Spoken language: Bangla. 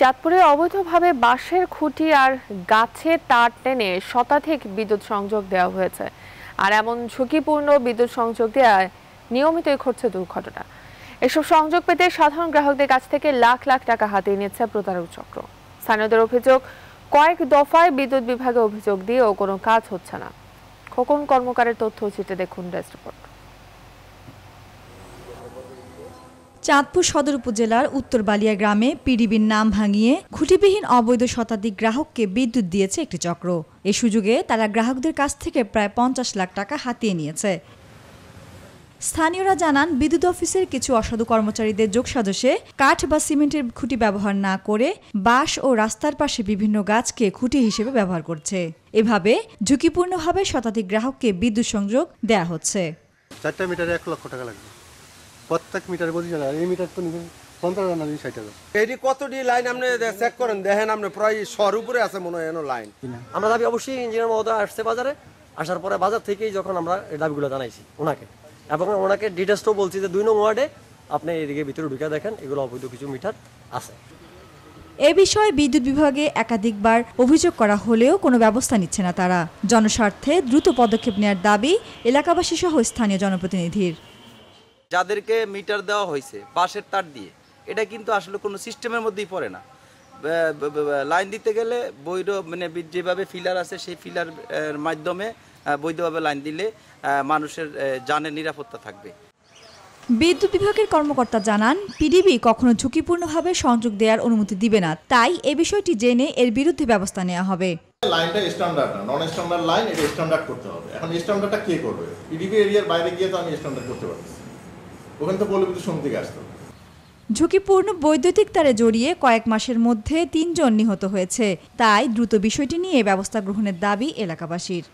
চাঁদপুরে অবৈধভাবে বাঁশের খুঁটি আর গাছে তার টেনে শতাধিক বিদ্যুৎ সংযোগ দেওয়া হয়েছে আর এমন ঝুঁকিপূর্ণ বিদ্যুৎ সংযোগ দেওয়ায় নিয়মিতই ঘটছে দুর্ঘটনা এসব সংযোগ পেতে সাধারণ গ্রাহকদের কাছ থেকে লাখ লাখ টাকা হাতিয়ে নিচ্ছে প্রতারক চক্র স্থানীয়দের অভিযোগ কয়েক দফায় বিদ্যুৎ বিভাগে অভিযোগ দিয়েও কোনো কাজ হচ্ছে না খোকন কর্মকারের তথ্য চিঠে দেখুন ডেস্ক রিপোর্ট চাঁদপুর সদর উপজেলার উত্তর বালিয়া গ্রামে পিডিবির নাম ভাঙিয়ে খুঁটিবিহীন অবৈধ শতাধিক গ্রাহককে বিদ্যুৎ দিয়েছে একটি চক্র এ সুযোগে তারা গ্রাহকদের কাছ থেকে প্রায় পঞ্চাশ লাখ টাকা হাতিয়ে নিয়েছে স্থানীয়রা জানান বিদ্যুৎ অফিসের কিছু অসাধু কর্মচারীদের যোগসাজশে কাঠ বা সিমেন্টের খুঁটি ব্যবহার না করে বাঁশ ও রাস্তার পাশে বিভিন্ন গাছকে খুঁটি হিসেবে ব্যবহার করছে এভাবে ঝুঁকিপূর্ণভাবে শতাধিক গ্রাহককে বিদ্যুৎ সংযোগ দেয়া হচ্ছে চারটা মিটারে এক লক্ষ টাকা লাগবে প্রত্যেক মিটার বলছি না এই মিটার তো নিবেন পঞ্চাশ টাকা না ষাট টাকা এটি কতটি লাইন আপনি চেক করেন দেখেন আপনি প্রায় শর উপরে আছে মনে হয় লাইন আমরা দাবি অবশ্যই ইঞ্জিনিয়ার মহোদয় আসছে বাজারে আসার পরে বাজার থেকেই যখন আমরা এই দাবিগুলো জানাইছি ওনাকে এবং ওনাকে ডিটেলসও বলছি যে দুই নম্বর ওয়ার্ডে আপনি এদিকে ভিতরে ঢুকে দেখেন এগুলো অবৈধ কিছু মিটার আছে এ বিষয়ে বিদ্যুৎ বিভাগে একাধিকবার অভিযোগ করা হলেও কোনো ব্যবস্থা নিচ্ছে না তারা জনস্বার্থে দ্রুত পদক্ষেপ নেওয়ার দাবি এলাকাবাসী সহ স্থানীয় জনপ্রতিনিধির যাদেরকে মিটার দেওয়া হয়েছে বাসের তার দিয়ে এটা কিন্তু আসলে কোনো সিস্টেমের মধ্যেই পড়ে না লাইন দিতে গেলে বৈধ মানে যেভাবে ফিলার আছে সেই ফিলার মাধ্যমে বৈধভাবে লাইন দিলে মানুষের জানের নিরাপত্তা থাকবে বিদ্যুৎ বিভাগের কর্মকর্তা জানান পিডিবি কখনো ঝুঁকিপূর্ণভাবে সংযোগ দেওয়ার অনুমতি দিবে না তাই এ বিষয়টি জেনে এর বিরুদ্ধে ব্যবস্থা নেওয়া হবে লাইনটা স্ট্যান্ডার্ড না নন স্ট্যান্ডার্ড লাইন এটা স্ট্যান্ডার্ড করতে হবে এখন স্ট্যান্ডার্ডটা কে করবে পিডিবি এরিয়ার বাইরে গিয়ে তো আমি স্ট্যান্ডার্ড করতে পারছি ওখানে তো পল্লবিদ্যুৎ সমিতি থেকে আসতো ঝুঁকিপূর্ণ বৈদ্যুতিক তারে জড়িয়ে কয়েক মাসের মধ্যে তিনজন নিহত হয়েছে তাই দ্রুত বিষয়টি নিয়ে ব্যবস্থা গ্রহণের দাবি এলাকাবাসীর